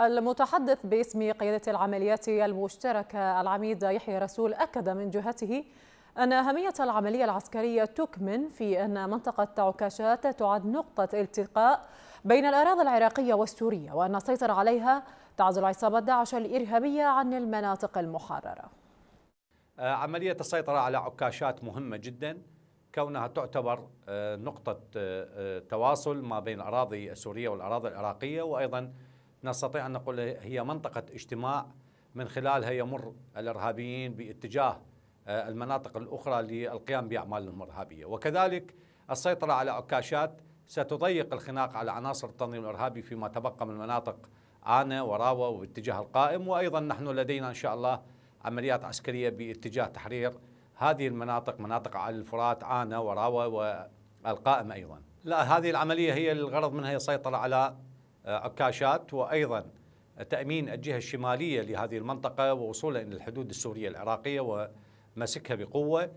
المتحدث باسم قيادة العمليات المشتركة العميد يحيى رسول أكد من جهته أن أهمية العملية العسكرية تكمن في أن منطقة تعكاشات تعد نقطة التقاء بين الأراضي العراقية والسورية وأن السيطرة عليها تعزل عصابة داعش الإرهابية عن المناطق المحررة آه، عملية السيطرة على عكاشات مهمة جدا كونها تعتبر آه، نقطة آه، تواصل ما بين الأراضي السورية والأراضي العراقية وأيضا نستطيع أن نقول هي منطقة اجتماع من خلالها يمر الإرهابيين باتجاه آه، المناطق الأخرى للقيام بأعمالهم الإرهابية وكذلك السيطرة على عكاشات ستضيق الخناق على عناصر التنظيم الإرهابي فيما تبقى من مناطق عانة وراوة وباتجاه القائم وأيضا نحن لدينا إن شاء الله عمليات عسكرية باتجاه تحرير هذه المناطق مناطق على الفرات عانة وراوة والقائم أيضا لا هذه العملية هي الغرض منها هي السيطرة على عكاشات وأيضا تأمين الجهة الشمالية لهذه المنطقة ووصولها إلى الحدود السورية العراقية ومسكها بقوة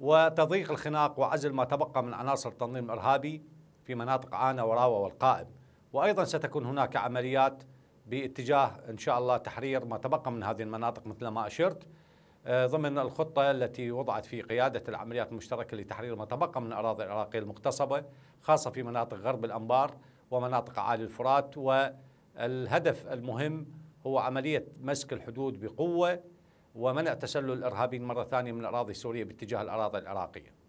وتضييق الخناق وعزل ما تبقى من عناصر التنظيم الإرهابي في مناطق عانا وراوة والقائم وأيضا ستكون هناك عمليات باتجاه إن شاء الله تحرير ما تبقى من هذه المناطق مثل ما أشرت آه، ضمن الخطة التي وضعت في قيادة العمليات المشتركة لتحرير ما تبقى من الأراضي العراقية المغتصبة خاصة في مناطق غرب الأنبار ومناطق عالي الفرات والهدف المهم هو عملية مسك الحدود بقوة ومنع تسلل الإرهابيين مرة ثانية من الأراضي السورية باتجاه الأراضي العراقية